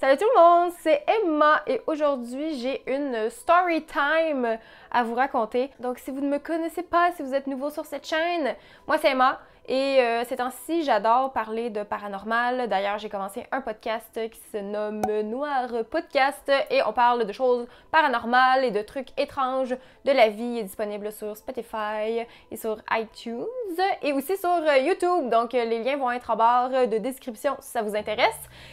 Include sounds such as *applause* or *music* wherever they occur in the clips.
Salut tout le monde, c'est Emma et aujourd'hui j'ai une story time à vous raconter. Donc si vous ne me connaissez pas, si vous êtes nouveau sur cette chaîne, moi c'est Emma et euh, ces temps-ci, j'adore parler de paranormal. D'ailleurs, j'ai commencé un podcast qui se nomme Noir Podcast et on parle de choses paranormales et de trucs étranges de la vie. Il est disponible sur Spotify et sur iTunes et aussi sur euh, YouTube. Donc, euh, les liens vont être en barre de description si ça vous intéresse.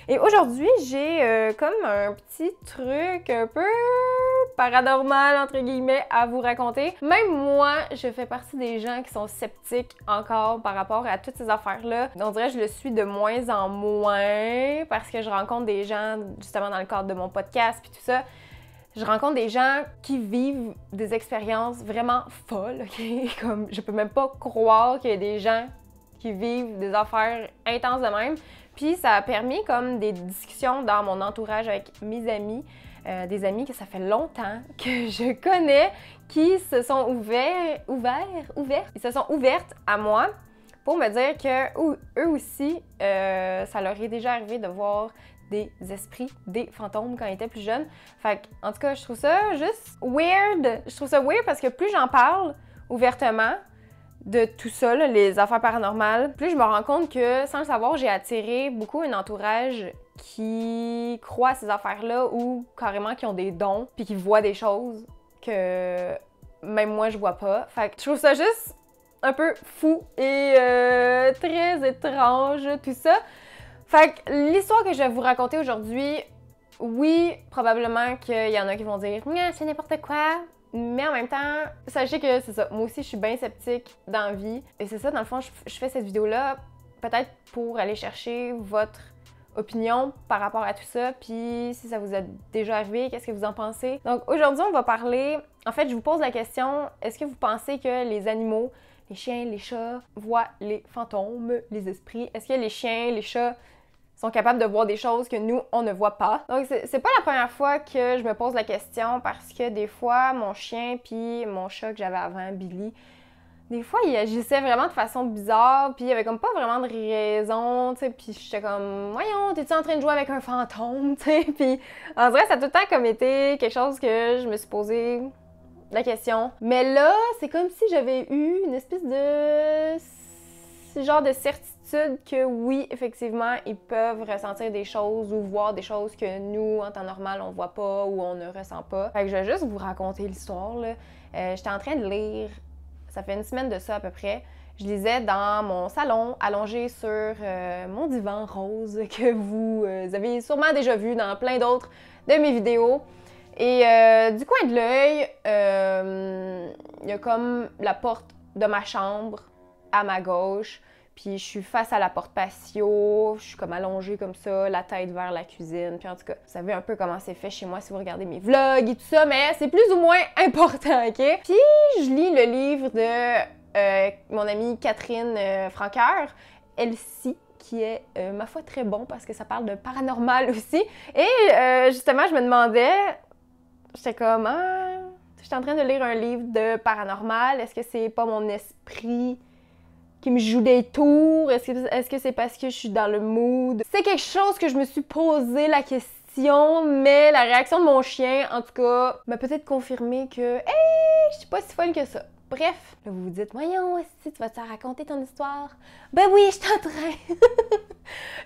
Et aujourd'hui, j'ai comme un petit truc un peu paranormal, entre guillemets, à vous raconter. Même moi, je fais partie des gens qui sont sceptiques encore par rapport à toutes ces affaires-là. On dirait que je le suis de moins en moins parce que je rencontre des gens, justement, dans le cadre de mon podcast, puis tout ça je rencontre des gens qui vivent des expériences vraiment folles, ok? *laughs* Comme je peux même pas croire qu'il y ait des gens qui vivent des affaires intenses de même. Puis ça a permis comme des discussions dans mon entourage avec mes amis euh, des amis que ça fait longtemps que *laughs* je connais qui se sont ouverts, ouverts, ouvertes, ils se sont ouvertes à moi pour me dire que eux aussi, euh, ça leur est déjà arrivé de voir des esprits, des fantômes quand ils étaient plus jeunes. Fait en tout cas, je trouve ça juste weird. Je trouve ça weird parce que plus j'en parle ouvertement, de tout ça, les affaires paranormales, plus je me rends compte que, sans le savoir, j'ai attiré beaucoup un entourage qui croit à ces affaires-là ou carrément qui ont des dons puis qui voient des choses que même moi je vois pas. Fait que je trouve ça juste un peu fou et euh, très étrange tout ça. Fait l'histoire que je vais vous raconter aujourd'hui, oui, probablement qu'il y en a qui vont dire c'est n'importe quoi, mais en même temps, sachez que c'est ça. Moi aussi, je suis bien sceptique dans vie. Et c'est ça, dans le fond, je, fais cette vidéo-là peut-être pour aller chercher votre opinion par rapport à tout ça, puis si ça vous est déjà arrivé, qu'est-ce que vous en pensez. Donc aujourd'hui, on va parler, en fait, je vous pose la question, est-ce que vous pensez que les animaux, les chiens, les chats voient les fantômes, les esprits? Est-ce que les chiens, les chats sont capables de voir des choses que nous, on ne voit pas. Donc, c'est pas la première fois que je me pose la question parce que des fois, mon chien puis mon chat que j'avais avant, Billy, des fois, il agissait vraiment de façon bizarre, puis il y avait comme pas vraiment de raison, tu sais, puis j'étais comme « Voyons, t'es-tu en train de jouer avec un fantôme? *laughs* » tu sais, puis en vrai, ça a tout le temps comme été quelque chose que je me suis posé la question. Mais là, c'est comme si j'avais eu une espèce de... genre de certitude que oui, effectivement, ils peuvent ressentir des choses ou voir des choses que nous, en temps normal, on voit pas ou on ne ressent pas. Fait que je vais juste vous raconter l'histoire. Euh, J'étais en train de lire, ça fait une semaine de ça à peu près. Je lisais dans mon salon, allongé sur euh, mon divan rose *laughs* que vous euh, avez sûrement déjà vu dans plein d'autres de mes vidéos. Et euh, du coin de l'œil, il y a comme la porte de ma chambre à ma gauche. Puis je suis face à la porte patio, je suis comme allongée comme ça, la tête vers la cuisine. Puis en tout cas, vous savez un peu comment c'est fait chez moi si vous regardez mes vlogs et tout ça, mais c'est plus ou moins *laughs* important, OK? Puis je lis le livre de euh, mon amie Catherine euh, elle Elsie qui est, euh, ma foi, très bon parce que ça parle de paranormal *laughs* aussi. Et euh, justement, je me demandais, j'étais comme, ah, j'étais en train de lire un livre de paranormal, est-ce que c'est pas mon esprit qui me joue des tours? Est-ce que c'est parce que je suis dans le mood? C'est quelque chose que je me suis posé la question, mais la réaction de mon chien, en tout cas, m'a peut-être confirmé que Hey, je suis pas si folle que ça. Bref, vous vous dites, voyons, si tu vas te raconter ton histoire? Ben oui, je t'entraîne! *laughs*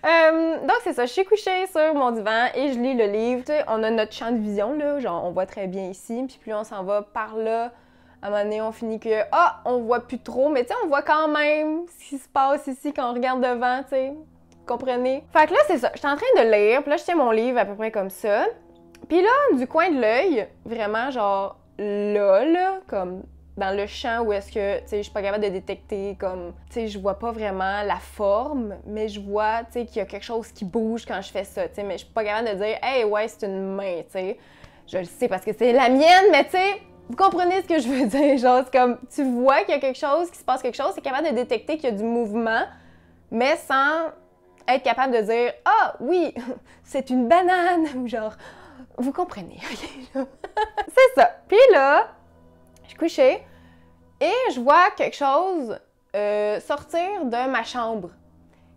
Euh, donc, c'est ça, je suis couchée sur mon divan et je lis le livre. Tu sais, on a notre champ de vision, là, genre, on voit très bien ici, puis plus on s'en va par là, à un moment donné, on finit que, ah, on voit plus trop, mais tu sais, on voit quand même ce qui se passe ici quand on regarde devant, tu sais. Comprenez? Fait que là, c'est ça. J'étais en train de lire, puis là, je tiens mon livre à peu près comme ça. Puis là, du coin de l'œil, vraiment, genre, là, là, comme dans le champ où est-ce que, tu sais, je suis pas capable de détecter, comme, tu sais, je vois pas vraiment la forme, mais je vois, tu sais, qu'il y a quelque chose qui bouge quand je fais ça, tu sais, mais je suis pas capable de dire, hey, ouais, c'est une main, tu sais. Je le sais parce que c'est la mienne, mais tu sais, vous comprenez ce que je veux dire? Genre, c'est comme tu vois qu'il y a quelque chose, qu'il se passe quelque chose, c'est capable de détecter qu'il y a du mouvement, mais sans être capable de dire Ah oui, *laughs* c'est une banane! Ou genre, vous comprenez. *laughs* *laughs* c'est ça. Puis là, je couchais et je vois quelque chose euh, sortir de ma chambre.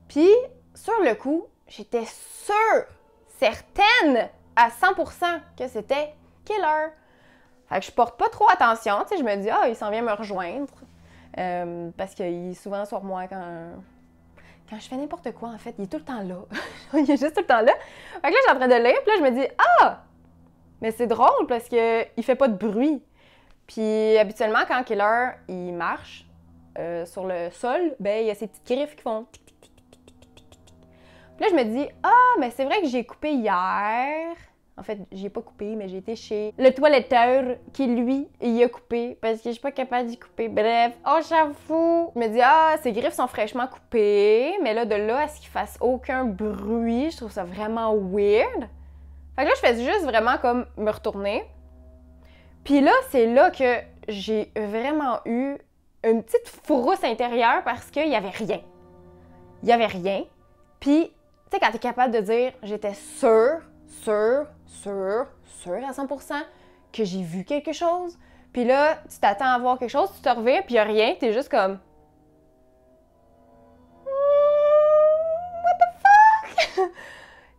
Puis, sur le coup, j'étais sûre, certaine à 100% que c'était Killer. Fait que je porte pas trop attention, tu sais, je me dis, ah, il s'en vient me rejoindre. Euh, parce qu'il est souvent sur moi quand, quand je fais n'importe quoi, en fait. Il est tout le temps là. *laughs* il est juste tout le temps là. Fait là, je en train de lire, là, je me dis, ah! Mais c'est drôle parce qu'il fait pas de bruit. Puis habituellement, quand Killer, il marche euh, sur le sol, ben il y a ces petites griffes qui font là, je me dis, ah, mais c'est vrai que j'ai coupé hier. En fait, j'ai pas coupé, mais j'ai été chez le toiletteur qui, lui, y a coupé parce que je suis pas capable d'y couper. Bref, oh, j'avoue! Je me dis, ah, ses griffes sont fraîchement coupées, mais là, de là à ce qu'il fasse aucun bruit, je trouve ça vraiment weird. Fait que là, je fais juste vraiment comme me retourner. Puis là, c'est là que j'ai vraiment eu une petite frousse intérieure parce qu'il n'y avait rien. Il y avait rien. Puis, tu sais, quand t'es capable de dire, j'étais sûre Sûr, sûre, sûre à 100% que j'ai vu quelque chose. Puis là, tu t'attends à voir quelque chose, tu te reviens, puis il a rien, es juste comme... Hmm, what the fuck? *laughs*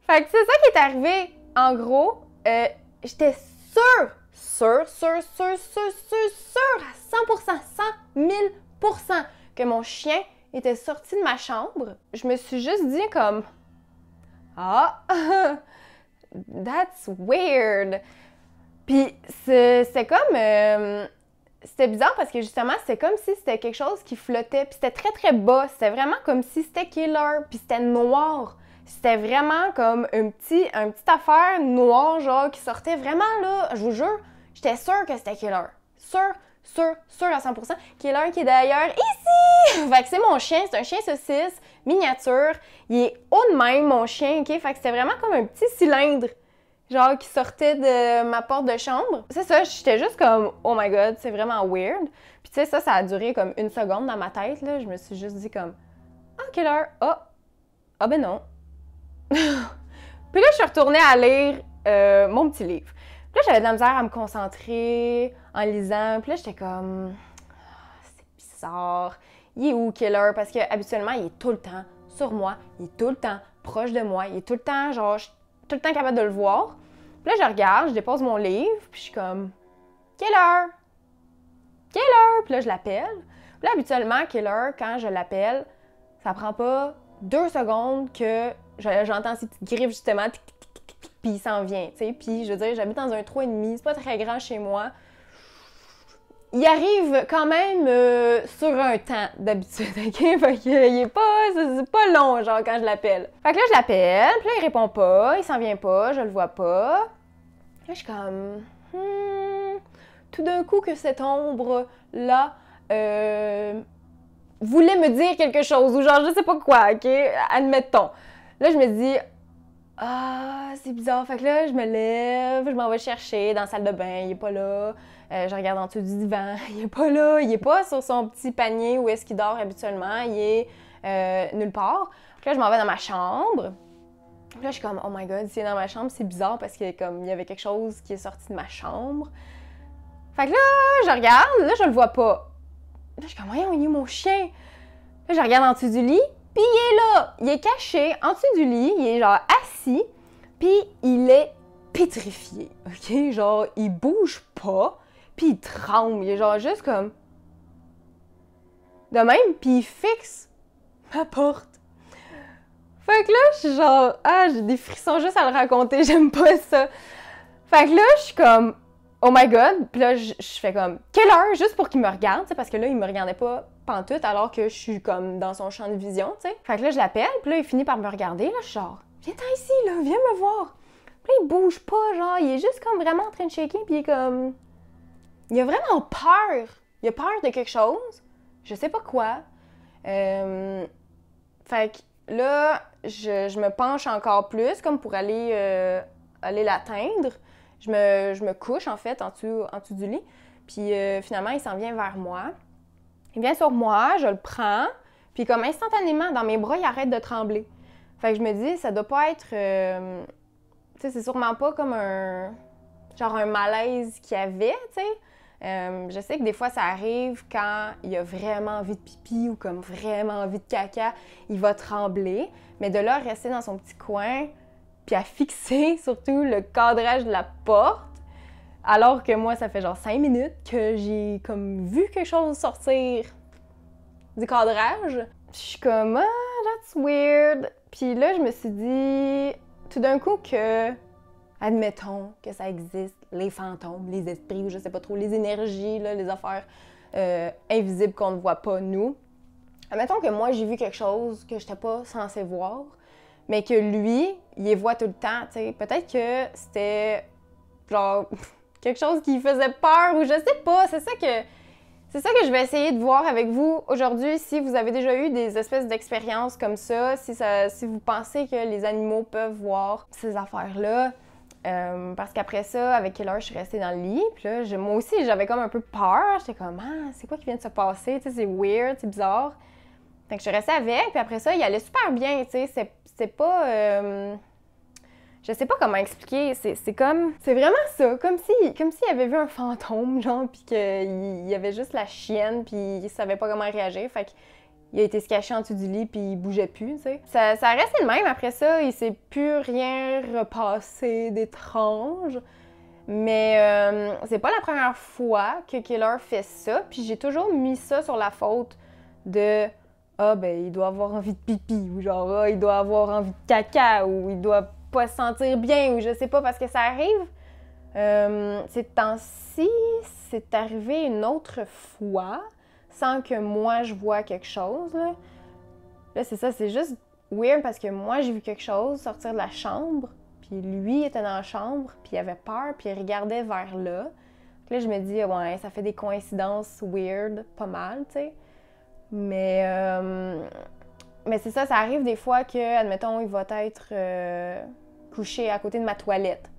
fait que c'est ça qui est arrivé. En gros, euh, j'étais sûre, sûre, sûre, sûre, sûre, sûre, sûre à 100%, 100 000% que mon chien était sorti de ma chambre. Je me suis juste dit comme... Ah! *laughs* That's weird. Puis c'est comme. Euh, c'était bizarre parce que justement, c'est comme si c'était quelque chose qui flottait. Puis c'était très très bas. C'était vraiment comme si c'était killer. Puis c'était noir. C'était vraiment comme un petit, un petite affaire noire, genre, qui sortait vraiment là. Je vous jure, j'étais sûre que c'était killer. sûr sûr, sûr à 100%, qui est l'un qui est d'ailleurs ici! *laughs* fait que c'est mon chien, c'est un chien saucisse, miniature, il est haut de même, mon chien, ok? Fait que c'était vraiment comme un petit cylindre, genre qui sortait de ma porte de chambre. C'est ça, j'étais juste comme « Oh my God, c'est vraiment weird ». Puis tu sais, ça, ça a duré comme une seconde dans ma tête, là. Je me suis juste dit comme « Ah, quelle heure? Ah! Ah ben non! *laughs* » Puis là, je suis retournée à lire euh, mon petit livre là, j'avais de la misère à me concentrer en lisant. Puis là, j'étais comme, ah, c'est bizarre. Il est où, Killer? Parce que habituellement, il est tout le temps sur moi. Il est tout le temps proche de moi. Il est tout le temps, genre, je suis tout le temps capable de le voir. Puis là, je regarde, je dépose mon livre, puis je suis comme, Killer! Killer! Puis là, je l'appelle. Puis là, habituellement, Killer, quand je l'appelle, ça prend pas deux secondes que j'entends ces petites griffes, justement, puis il s'en vient, tu sais. Puis je veux dire, j'habite dans un 3,5, c'est pas très grand chez moi. Il arrive quand même euh, sur un temps d'habitude, *laughs* ok? Fait qu'il est pas, c'est pas long, genre, quand je l'appelle. Fait que là, je l'appelle, puis là, il répond pas, il s'en vient pas, je le vois pas. Là, je suis comme. Hmm, tout d'un coup, que cette ombre-là. Euh, voulait me dire quelque chose ou genre je sais pas quoi, ok? Admettons. Là, je me dis, ah, c'est bizarre. Fait que là, je me lève, je m'en vais chercher dans la salle de bain, il est pas là. Euh, je regarde en dessous du divan, *laughs* il est pas là. Il est pas sur son petit panier où est-ce qu'il dort habituellement. Il est euh, nulle part. que là, je m'en vais dans ma chambre. là, je suis comme, oh my god, il est dans ma chambre, c'est bizarre parce qu'il y avait quelque chose qui est sorti de ma chambre. Fait que là, je regarde, là, je le vois pas. Là, je suis comme, voyons, il est mon chien. Là, je regarde en dessous du lit, puis il est là. Il est caché en dessous du lit, il est genre pis puis il est pétrifié, ok? Genre, il bouge pas, puis il tremble, il est genre juste comme... De même, puis il fixe ma porte. Fait que là, je suis genre, ah, j'ai des frissons juste à le raconter, *laughs* j'aime pas ça. Fait que là, je suis comme, oh my god, puis là, je, fais comme, quelle heure, juste pour qu'il me regarde, parce que là, il me regardait pas pantoute alors que je suis comme dans son champ de vision, tu sais. Fait que là, je l'appelle, puis là, il finit par me regarder, là, je suis genre, viens-t'en ici, là, viens me voir. Puis il bouge pas, genre, il est juste comme vraiment en train de shaker, puis il est comme. Il a vraiment peur. Il a peur de quelque chose. Je sais pas quoi. Euh, fait que là, je, me penche encore plus, comme pour aller, euh, aller l'atteindre. Je me, couche, en fait, en dessous, du lit. Puis euh, finalement, il s'en vient vers moi. Il vient sur moi, je le prends. Puis comme instantanément, dans mes bras, il arrête de trembler. Fait que je me dis, ça doit pas être. Euh, tu sais, c'est sûrement pas comme un. genre un malaise qu'il y avait, tu sais. Euh, je sais que des fois, ça arrive quand il a vraiment envie de pipi ou comme vraiment envie de caca, il va trembler. Mais de là, rester dans son petit coin, puis à fixer *laughs* surtout le cadrage de la porte, alors que moi, ça fait genre cinq minutes que j'ai comme vu quelque chose sortir du cadrage. Je suis comme, ah, weird. Puis là, je me suis dit tout d'un coup que, admettons que ça existe, les fantômes, les esprits, ou je sais pas trop, les énergies, les affaires euh, invisibles qu'on ne voit pas, nous. Admettons que moi, j'ai vu quelque chose que je n'étais pas censé voir, mais que lui, il les voit tout le temps, tu Peut-être que c'était, genre, *laughs* quelque chose qui faisait peur, ou je sais pas. C'est ça que c'est ça que je vais essayer de voir avec vous aujourd'hui, si vous avez déjà eu des espèces d'expériences comme ça, si, ça, si vous pensez que les animaux peuvent voir ces affaires-là. Euh, parce qu'après ça, avec heure je suis restée dans le lit. Puis là, moi aussi, j'avais comme un peu peur. J'étais comme, ah, c'est quoi qui vient de se passer? c'est weird, c'est bizarre. Fait je suis restée avec. Puis après ça, il allait super bien. Tu sais, c'est pas. Euh, je sais pas comment expliquer, c'est comme... C'est vraiment ça, comme s'il comme s'il avait vu un fantôme, genre, puis qu'il y avait juste la chienne, puis il savait pas comment réagir, fait qu'il a été se cacher en dessous du lit puis il bougeait plus, tu sais. Ça, ça le même après ça, il s'est plus rien repassé d'étrange. Mais euh, c'est pas la première fois que Killer fait ça, puis j'ai toujours mis ça sur la faute de ah ben il doit avoir envie de pipi ou genre ah, il doit avoir envie de caca ou il doit se sentir bien ou je sais pas parce que ça arrive. c'est euh, ces temps-ci, c'est arrivé une autre fois sans que moi je vois quelque chose. Là, c'est ça, c'est juste weird parce que moi j'ai vu quelque chose sortir de la chambre, puis lui était dans la chambre, puis il avait peur, puis il regardait vers là. là, je me dis, ouais, ça fait des coïncidences weird, pas mal, tu sais. Mais, euh, mais c'est ça, ça arrive des fois que, admettons, il va être. Euh, couché à côté de ma toilette.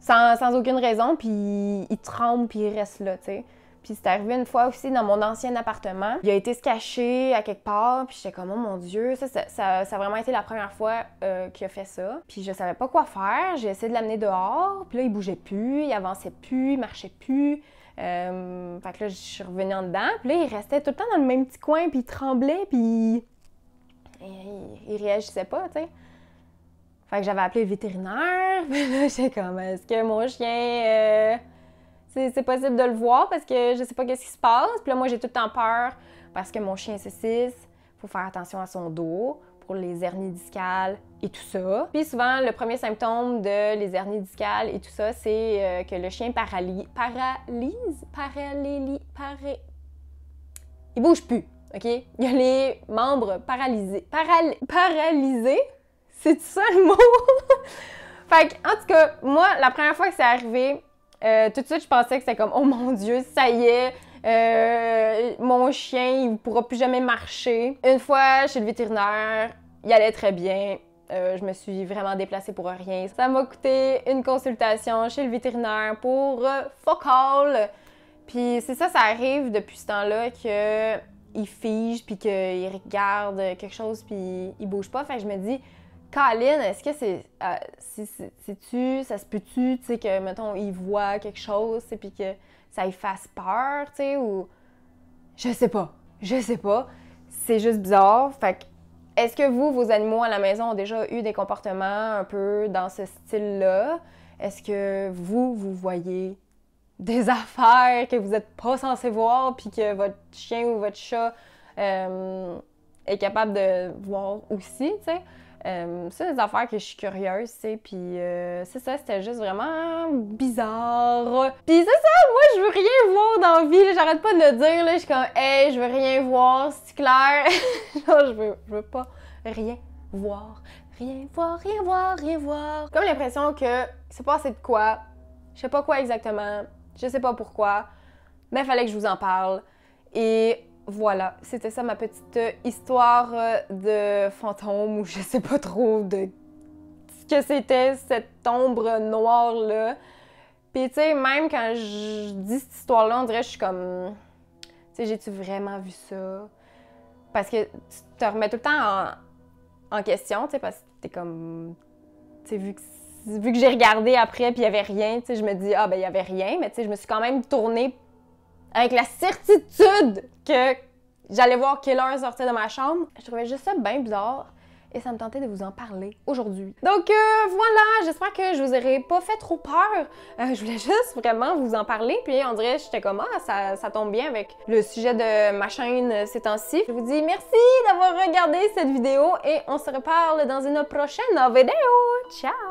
Sans, aucune raison, puis il tremble, puis il reste là, tu sais. Puis c'est arrivé une fois aussi dans mon ancien appartement. Il a été se cacher à quelque part, puis j'étais comme, oh mon Dieu, ça, ça, a vraiment été la première fois euh, qu'il a fait ça. Puis je savais pas quoi faire, j'ai essayé de l'amener dehors, puis là, il bougeait plus, il avançait plus, il marchait plus. Euh, fait que là, je suis revenue en dedans, puis là, il restait tout le temps dans le même petit coin, puis il tremblait, puis il, il, il réagissait pas, tu sais. Fait que j'avais appelé le vétérinaire, *laughs* puis là, j'étais comme, est-ce que mon chien, euh, c'est possible de le voir parce que je sais pas qu'est-ce qui se passe. Puis là, moi, j'ai tout le temps peur parce que mon chien C6, faut faire attention à son dos pour les hernies discales et tout ça. Puis souvent, le premier symptôme de les hernies discales et tout ça, c'est euh, que le chien paralyse, paralyse, paralyse, Il bouge plus, OK? Il y a les membres paralysés, paralysés c'est ça le mot? *laughs* fait que, en tout cas, moi, la première fois que c'est arrivé, euh, tout de suite, je pensais que c'était comme, oh mon Dieu, ça y est, euh, mon chien, il pourra plus jamais marcher. Une fois chez le vétérinaire, il allait très bien. Euh, je me suis vraiment déplacée pour rien. Ça m'a coûté une consultation chez le vétérinaire pour focal. Puis c'est ça, ça arrive depuis ce temps-là que il fige puis qu'il regarde quelque chose puis il bouge pas. Fait que je me dis, Colin, est-ce que c'est. Euh, si, tu ça se peut-tu, tu sais, que, mettons, il voit quelque chose, et puis que ça lui fasse peur, tu sais, ou. Je sais pas. Je sais pas. C'est juste bizarre. Fait que, est-ce que vous, vos animaux à la maison ont déjà eu des comportements un peu dans ce style-là? Est-ce que vous, vous voyez des *laughs* affaires que vous êtes pas censé voir, puis que votre chien ou votre chat euh, est capable de voir aussi, tu sais? c'est euh, des affaires que je suis curieuse, tu sais. Puis euh, c'est ça, c'était juste vraiment bizarre. Puis c'est ça, moi, je veux rien voir dans la vie. J'arrête pas de le dire, Je suis comme, hey, je veux rien voir, c'est clair. *laughs* je veux, pas rien voir. Rien voir, rien voir, rien voir. Comme l'impression que c'est passé de quoi. Je sais pas quoi exactement. Je sais pas pourquoi. Mais fallait que je vous en parle. Et voilà, c'était ça ma petite euh, histoire euh, de fantôme ou je sais pas trop de ce que c'était cette ombre noire là. Puis tu sais, même quand je dis cette histoire-là, on dirait que je suis comme, tu sais, j'ai-tu vraiment vu ça? Parce que tu te remets tout le temps en, question, tu sais, parce que t'es comme, tu sais, vu que vu que j'ai regardé après puis il y avait rien, tu sais, je me dis ah ben il y avait rien, mais tu sais, je me suis quand même tournée avec la certitude que j'allais voir quelle heure sortait de ma chambre. Je trouvais juste ça bien bizarre et ça me tentait de vous en parler aujourd'hui. Donc euh, voilà, j'espère que je vous aurais pas fait trop peur. Euh, je voulais juste vraiment vous en parler, puis on dirait j'étais comme ah, ça, ça, tombe bien avec le sujet de ma chaîne euh, ces temps-ci. Je vous dis merci d'avoir regardé cette vidéo et on se reparle dans une prochaine vidéo. Ciao.